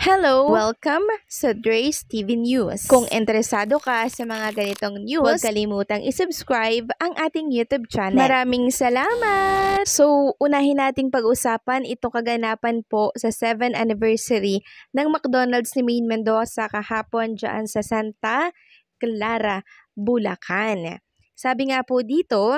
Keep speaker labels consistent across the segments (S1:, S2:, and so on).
S1: Hello! Welcome sa Drace TV News. Kung interesado ka sa mga ganitong news, huwag kalimutang isubscribe ang ating YouTube channel. Maraming salamat! So, unahin nating pag-usapan itong kaganapan po sa 7th anniversary ng McDonald's ni Maine Mendoza kahapon dyan sa Santa Clara, Bulacan. Sabi nga po dito,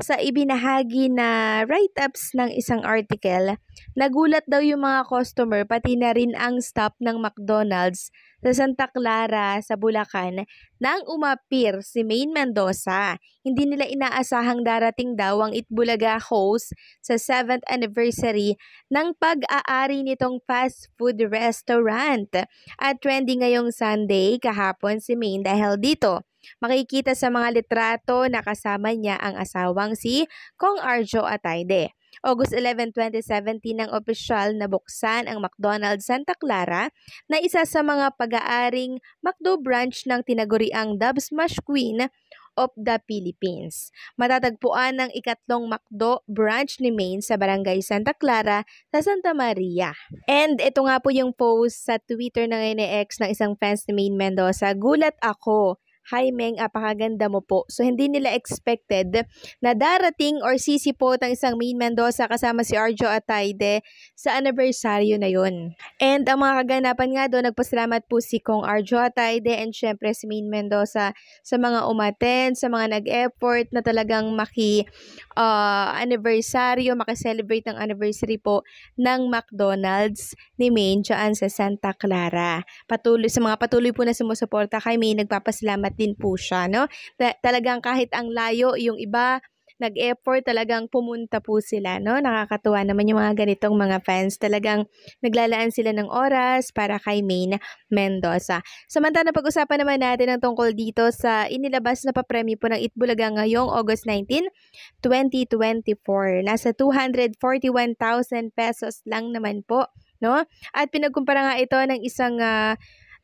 S1: sa ibinahagi na write-ups ng isang article, Nagulat daw yung mga customer pati na rin ang staff ng McDonald's sa Santa Clara sa Bulacan nang umapir si Maine Mendoza. Hindi nila inaasahang darating daw ang Itbulaga host sa 7th anniversary ng pag-aari nitong fast food restaurant. At trending ngayong Sunday kahapon si Maine dahil dito. Makikita sa mga litrato na kasama niya ang asawang si Kong Arjo Atayde. August 11, 2017 ng opisyal na buksan ang McDonald's Santa Clara na isa sa mga pag-aaring McDo branch ng tinaguriang Dub Smash Queen of the Philippines. Matatagpuan ng ikatlong McDo branch ni Maine sa Barangay Santa Clara sa Santa Maria. And ito nga po yung post sa Twitter na ngayon X ng isang fans ni Maine Mendoza. Gulat ako Hi Meng, apakaganda ah, mo po. So hindi nila expected na darating or sisipot ang isang Main Mendoza kasama si Arjo Atayde sa anibersaryo na yon. And ang mga kaganapan nga doon, nagpasalamat po si Kong Arjo Atayde and syempre si Main Mendoza sa mga umaten, sa mga nag-effort na talagang maki uh, anibersaryo, makiselebrate ang anniversary po ng McDonald's ni Main dyan sa Santa Clara. Patuloy, sa mga patuloy po na sumusuporta kay Main, nagpapasalamat din po mm. siya, no? Talagang kahit ang layo, yung iba, nag-effort talagang pumunta po sila, no? Nakakatuwa naman yung mga ganitong mga fans. Talagang naglalaan sila ng oras para kay Maine Mendoza. Samantala, pag-usapan naman natin ang tungkol dito sa inilabas na papremyo po ng Itbulaga ngayong August 19, 2024. Nasa 241,000 pesos lang naman po, no? At pinagkumpara nga ito ng isang uh,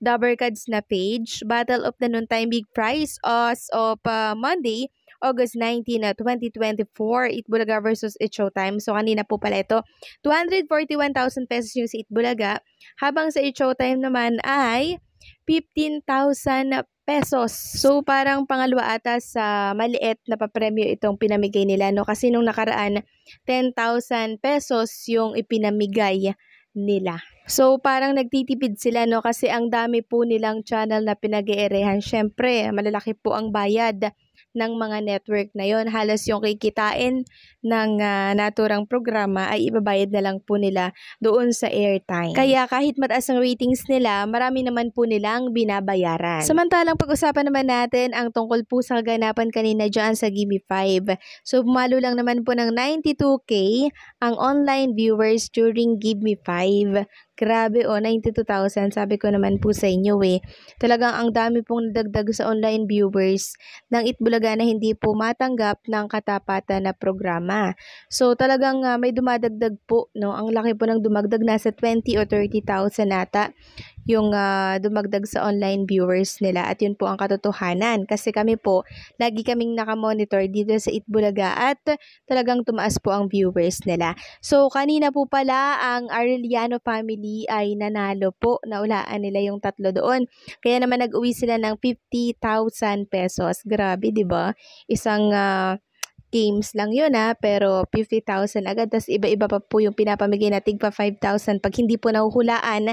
S1: Double Cards na page, Battle of the Noontime Big Prize as of uh, Monday, August 19 na 2024, Itbulaga versus Time. So, kanina po pala ito, 241,000 pesos yung si Itbulaga, habang sa Time naman ay 15,000 pesos. So, parang pangalawa ata sa maliit na papremyo itong pinamigay nila, no? Kasi nung nakaraan, 10,000 pesos yung ipinamigay nila. So parang nagtitipid sila no kasi ang dami po nilang channel na pinag-eerehan. Syempre, malalaki po ang bayad ng mga network na yon. Halos yung kikitain ng uh, naturang programa ay ibabayad na lang po nila doon sa airtime. Kaya kahit mataas ang ratings nila, marami naman po nilang binabayaran. Samantalang pag-usapan naman natin ang tungkol po sa kaganapan kanina dyan sa Gimme 5. So bumalo lang naman po ng 92k ang online viewers during Gimme 5 Grabe o, oh, 92,000. Sabi ko naman po sa inyo eh. Talagang ang dami pong nadagdag sa online viewers ng Itbulaga na hindi po matanggap ng katapatan na programa. So talagang uh, may dumadagdag po, no? Ang laki po ng dumagdag nasa 20 o 30,000 nata yung uh, dumagdag sa online viewers nila at yun po ang katotohanan kasi kami po lagi kaming nakamonitor dito sa Itbulaga at talagang tumaas po ang viewers nila. So kanina po pala ang Arellano family ay nanalo po, naulaan nila yung tatlo doon. Kaya naman nag-uwi sila ng 50,000 pesos. Grabe, 'di ba? Isang uh, games lang yun ha, ah, pero 50,000 agad. Tapos iba-iba pa po yung pinapamigay na tigpa 5,000 pag hindi po nahuhulaan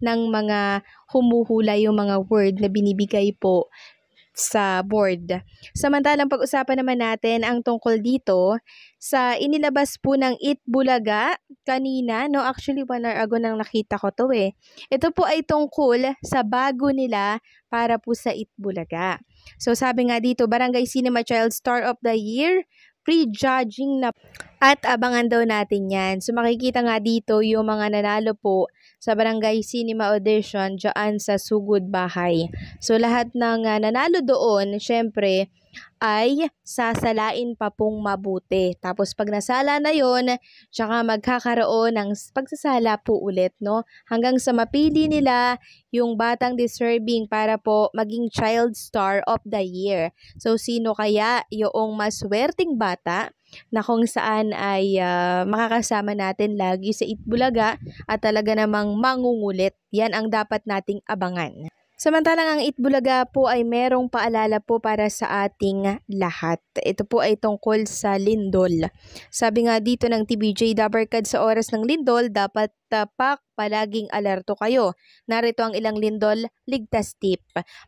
S1: ng mga humuhula yung mga word na binibigay po sa board. Samantalang pag-usapan naman natin ang tungkol dito sa inilabas po ng It Bulaga kanina, no actually one hour ago nang nakita ko to eh. Ito po ay tungkol sa bago nila para po sa It Bulaga. So sabi nga dito, Barangay Cinema Child Star of the Year prejudging na at abangan daw natin yan. So makikita nga dito yung mga nanalo po sa Barangay Cinema Audition dyan sa Sugod Bahay. So lahat ng uh, nanalo doon, syempre, ay sasalain pa pong mabuti. Tapos pag nasala na yon, tsaka magkakaroon ng pagsasala po ulit, no? Hanggang sa mapili nila yung batang deserving para po maging child star of the year. So sino kaya yung maswerting bata na kung saan ay uh, makakasama natin lagi sa Itbulaga at talaga namang mangungulit. Yan ang dapat nating abangan. Samantalang ang Itbulaga po ay merong paalala po para sa ating lahat. Ito po ay tungkol sa lindol. Sabi nga dito ng TBJ Dabarkad sa oras ng lindol, dapat tapak, palaging alerto kayo. Narito ang ilang lindol, ligtas tip.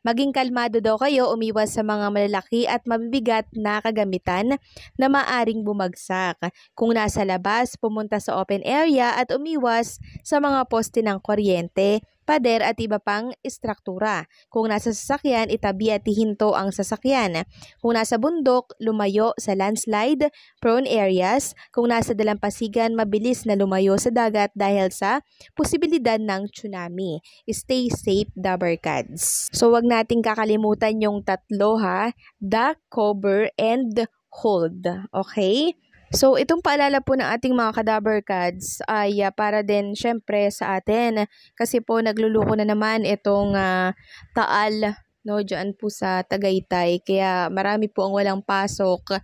S1: Maging kalmado daw kayo, umiwas sa mga malalaki at mabibigat na kagamitan na maaring bumagsak. Kung nasa labas, pumunta sa open area at umiwas sa mga poste ng kuryente, pader at iba pang istruktura. Kung nasa sasakyan, itabi at ihinto ang sasakyan. Kung nasa bundok, lumayo sa landslide, prone areas. Kung nasa dalampasigan, mabilis na lumayo sa dagat dahil sa posibilidad ng tsunami. Stay safe, the barkads. So, wag nating kakalimutan yung tatlo ha, duck, cover, and hold. Okay? So, itong paalala po ng ating mga cadaver cards ay uh, para din syempre sa atin kasi po nagluluko na naman itong uh, taal no diyan po sa Tagaytay kaya marami po ang walang pasok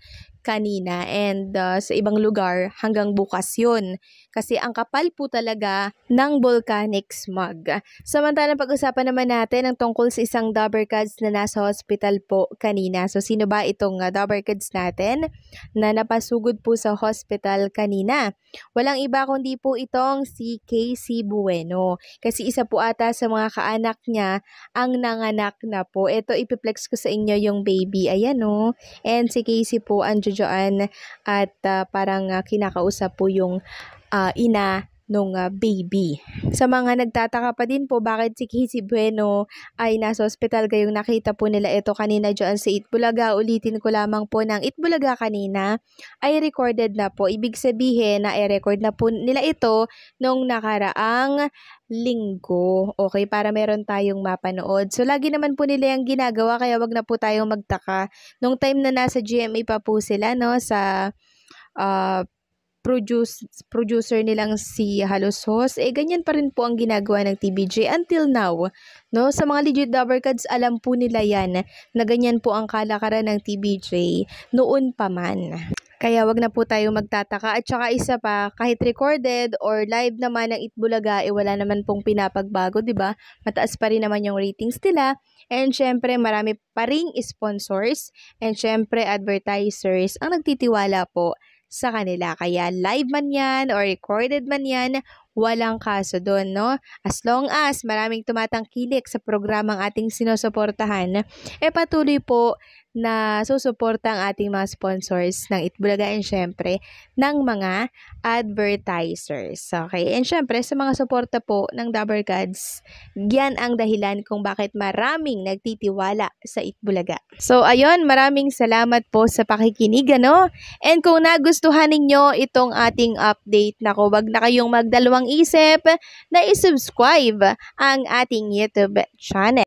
S1: kanina and uh, sa ibang lugar hanggang bukas yun. Kasi ang kapal po talaga ng volcanic smog. Samantalang pag-usapan naman natin ang tungkol sa isang Dobercads na nasa hospital po kanina. So sino ba itong uh, Dobercads natin na napasugod po sa hospital kanina? Walang iba kundi po itong si Casey Bueno. Kasi isa po ata sa mga kaanak niya ang nanganak na po. Ito ipiplex ko sa inyo yung baby. Ayan o. Oh. And si Casey po ang videoan at uh, parang uh, kinakausap po yung uh, ina nung uh, baby. Sa mga nagtataka pa din po bakit si Casey Bueno ay nasa ospital gayong nakita po nila ito kanina dyan sa Itbulaga. Ulitin ko lamang po ng Itbulaga kanina ay recorded na po. Ibig sabihin na i-record eh, na po nila ito nung nakaraang linggo. Okay, para meron tayong mapanood. So, lagi naman po nila yung ginagawa, kaya wag na po tayong magtaka. Nung time na nasa GMA pa po sila, no, sa uh, produce, producer nilang si Halos Hos, eh, ganyan pa rin po ang ginagawa ng TBJ until now. No? Sa mga legit double cards, alam po nila yan na ganyan po ang kalakaran ng TBJ noon pa man. Kaya wag na po tayo magtataka. At saka isa pa, kahit recorded or live naman ng Itbulaga, eh wala naman pong pinapagbago, di ba? Mataas pa rin naman yung ratings nila. And syempre, marami pa ring sponsors and syempre advertisers ang nagtitiwala po sa kanila. Kaya live man yan or recorded man yan, walang kaso doon, no? As long as maraming tumatangkilik sa programang ating sinusuportahan, eh patuloy po na susuporta ang ating mga sponsors ng Itbulaga and syempre ng mga advertisers. Okay? And syempre sa mga suporta po ng Dabber Gods, yan ang dahilan kung bakit maraming nagtitiwala sa Itbulaga. So ayun, maraming salamat po sa pakikinig ano. And kung nagustuhan ninyo itong ating update, nako wag na kayong magdalawang isip na isubscribe ang ating YouTube channel.